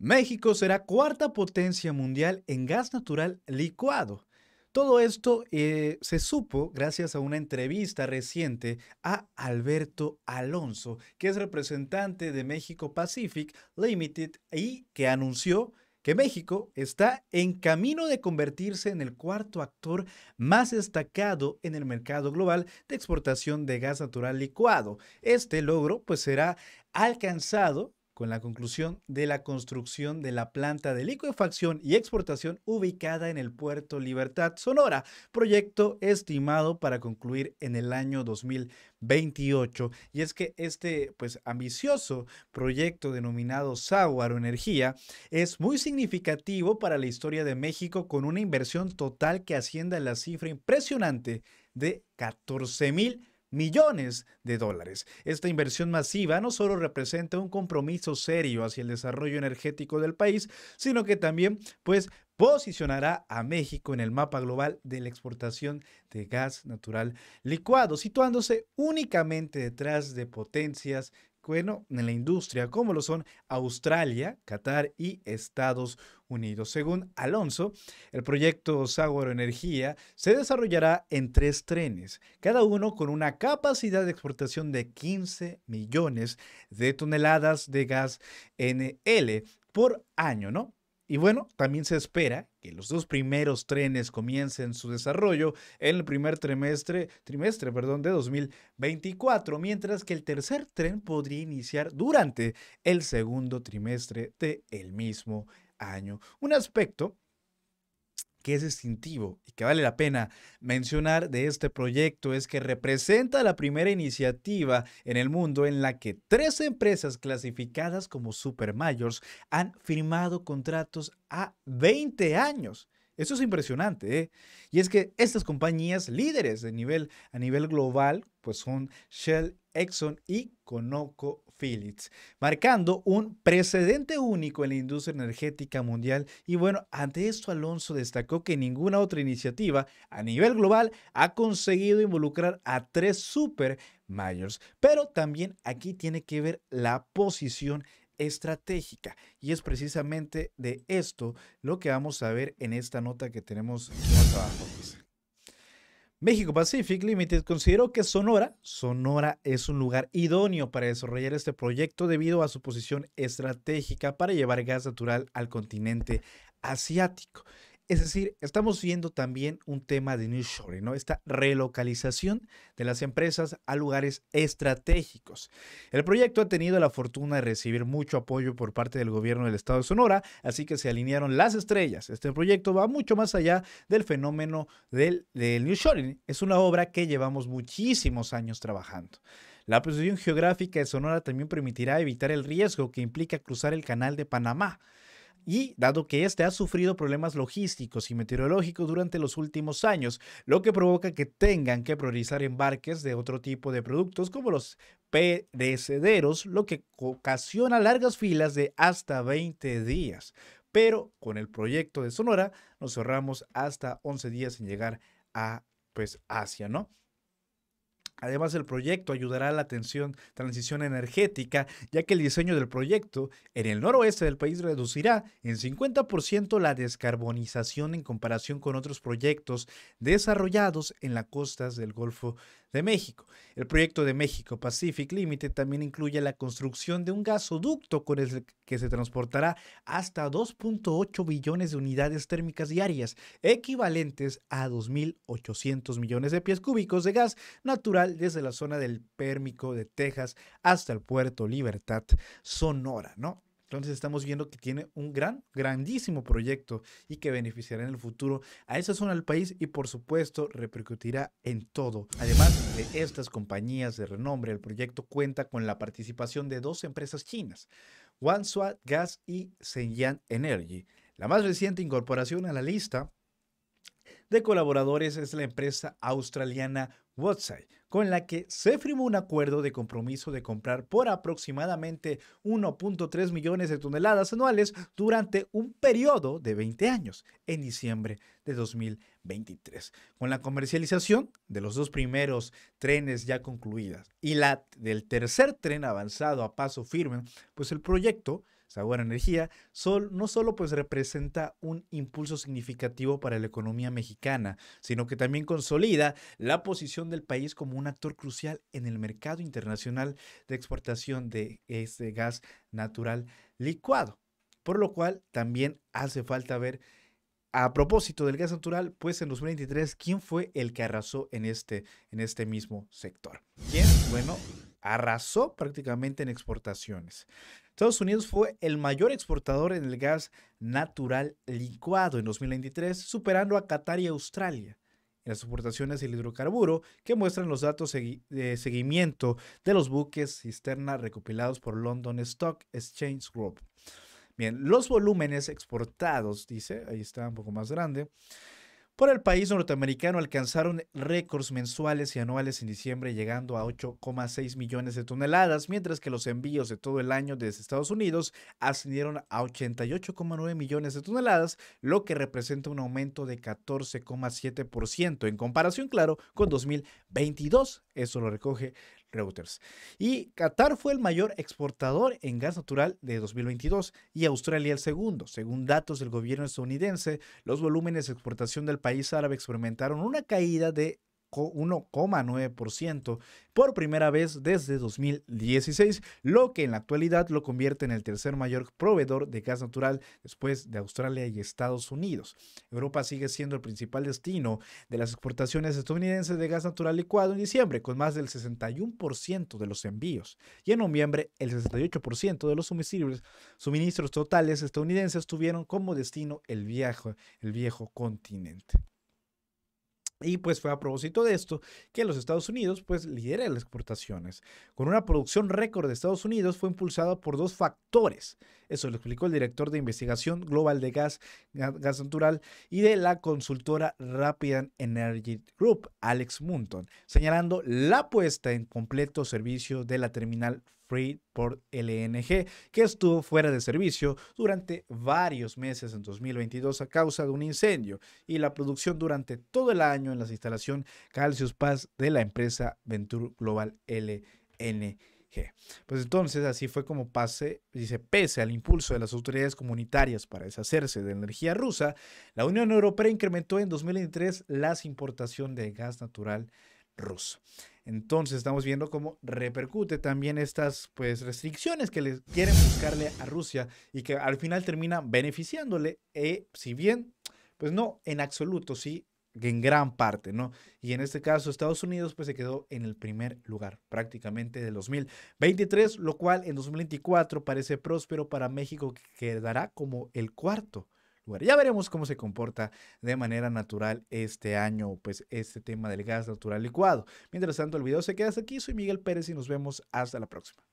México será cuarta potencia mundial en gas natural licuado. Todo esto eh, se supo gracias a una entrevista reciente a Alberto Alonso, que es representante de México Pacific Limited y que anunció que México está en camino de convertirse en el cuarto actor más destacado en el mercado global de exportación de gas natural licuado. Este logro pues será alcanzado con la conclusión de la construcción de la planta de liquefacción y exportación ubicada en el puerto Libertad, Sonora, proyecto estimado para concluir en el año 2028. Y es que este pues ambicioso proyecto denominado Saguaro Energía es muy significativo para la historia de México con una inversión total que asciende a la cifra impresionante de 14 mil millones de dólares. Esta inversión masiva no solo representa un compromiso serio hacia el desarrollo energético del país, sino que también pues posicionará a México en el mapa global de la exportación de gas natural licuado, situándose únicamente detrás de potencias bueno, en la industria, como lo son Australia, Qatar y Estados Unidos. Según Alonso, el proyecto Saguaro Energía se desarrollará en tres trenes, cada uno con una capacidad de exportación de 15 millones de toneladas de gas NL por año, ¿no? Y bueno, también se espera que los dos primeros trenes comiencen su desarrollo en el primer trimestre, trimestre perdón, de 2024, mientras que el tercer tren podría iniciar durante el segundo trimestre del mismo año. Un aspecto que es distintivo y que vale la pena mencionar de este proyecto es que representa la primera iniciativa en el mundo en la que tres empresas clasificadas como supermayors han firmado contratos a 20 años. Eso es impresionante, ¿eh? Y es que estas compañías líderes nivel, a nivel global, pues son Shell, Exxon y Conoco Phillips, marcando un precedente único en la industria energética mundial. Y bueno, ante esto Alonso destacó que ninguna otra iniciativa a nivel global ha conseguido involucrar a tres super mayors. Pero también aquí tiene que ver la posición estratégica. Y es precisamente de esto lo que vamos a ver en esta nota que tenemos abajo. México Pacific Limited consideró que Sonora, Sonora es un lugar idóneo para desarrollar este proyecto debido a su posición estratégica para llevar gas natural al continente asiático. Es decir, estamos viendo también un tema de news, ¿no? Esta relocalización de las empresas a lugares estratégicos. El proyecto ha tenido la fortuna de recibir mucho apoyo por parte del gobierno del estado de Sonora, así que se alinearon las estrellas. Este proyecto va mucho más allá del fenómeno del, New nearshoring. Es una obra que llevamos muchísimos años trabajando. La posición geográfica de Sonora también permitirá evitar el riesgo que implica cruzar el canal de Panamá y dado que este ha sufrido problemas logísticos y meteorológicos durante los últimos años, lo que provoca que tengan que priorizar embarques de otro tipo de productos como los perecederos, lo que ocasiona largas filas de hasta 20 días. Pero con el proyecto de Sonora nos ahorramos hasta 11 días en llegar a pues Asia, ¿no? Además, el proyecto ayudará a la transición energética, ya que el diseño del proyecto en el noroeste del país reducirá en 50% la descarbonización en comparación con otros proyectos desarrollados en las costas del Golfo de México. El proyecto de México Pacific Limited también incluye la construcción de un gasoducto con el que se transportará hasta 2.8 billones de unidades térmicas diarias, equivalentes a 2.800 millones de pies cúbicos de gas natural desde la zona del Pérmico de Texas hasta el puerto Libertad, Sonora, ¿no? Entonces estamos viendo que tiene un gran, grandísimo proyecto y que beneficiará en el futuro a esa zona del país y por supuesto repercutirá en todo. Además de estas compañías de renombre, el proyecto cuenta con la participación de dos empresas chinas, Wansua Gas y Shenyang Energy. La más reciente incorporación a la lista de colaboradores es la empresa australiana WhatsApp, con la que se firmó un acuerdo de compromiso de comprar por aproximadamente 1.3 millones de toneladas anuales durante un periodo de 20 años, en diciembre de 2023. Con la comercialización de los dos primeros trenes ya concluidas y la del tercer tren avanzado a paso firme, pues el proyecto buena Energía, sol, no solo pues representa un impulso significativo para la economía mexicana, sino que también consolida la posición del país como un actor crucial en el mercado internacional de exportación de este gas natural licuado. Por lo cual también hace falta ver a propósito del gas natural, pues en 2023, ¿quién fue el que arrasó en este, en este mismo sector? ¿Quién? Bueno, arrasó prácticamente en exportaciones. Estados Unidos fue el mayor exportador en el gas natural licuado en 2023, superando a Qatar y Australia en las exportaciones del hidrocarburo que muestran los datos de seguimiento de los buques cisterna recopilados por London Stock Exchange Group. Bien, los volúmenes exportados, dice, ahí está un poco más grande, por el país norteamericano alcanzaron récords mensuales y anuales en diciembre, llegando a 8,6 millones de toneladas, mientras que los envíos de todo el año desde Estados Unidos ascendieron a 88,9 millones de toneladas, lo que representa un aumento de 14,7% en comparación, claro, con 2022. Eso lo recoge Reuters. Y Qatar fue el mayor exportador en gas natural de 2022 y Australia el segundo. Según datos del gobierno estadounidense, los volúmenes de exportación del país árabe experimentaron una caída de 1,9% por primera vez desde 2016, lo que en la actualidad lo convierte en el tercer mayor proveedor de gas natural después de Australia y Estados Unidos. Europa sigue siendo el principal destino de las exportaciones estadounidenses de gas natural licuado en diciembre, con más del 61% de los envíos, y en noviembre el 68% de los suministros, totales estadounidenses tuvieron como destino el viejo continente. Y pues fue a propósito de esto que los Estados Unidos pues lidera las exportaciones. Con una producción récord de Estados Unidos fue impulsada por dos factores. Eso lo explicó el director de investigación global de gas, gas natural y de la consultora Rapid Energy Group, Alex Munton, señalando la puesta en completo servicio de la terminal Freight LNG, que estuvo fuera de servicio durante varios meses en 2022 a causa de un incendio y la producción durante todo el año en la instalación Calcius Paz de la empresa Venture Global LNG. Pues entonces así fue como pase, dice, pese al impulso de las autoridades comunitarias para deshacerse de energía rusa, la Unión Europea incrementó en 2023 las importaciones de gas natural ruso. Entonces estamos viendo cómo repercute también estas pues restricciones que les quieren buscarle a Rusia y que al final termina beneficiándole, eh, si bien, pues no en absoluto, sí en gran parte, ¿no? Y en este caso Estados Unidos pues se quedó en el primer lugar prácticamente del 2023, lo cual en 2024 parece próspero para México que quedará como el cuarto ya veremos cómo se comporta de manera natural este año, pues este tema del gas natural licuado. Mientras tanto, el video se queda hasta aquí. Soy Miguel Pérez y nos vemos hasta la próxima.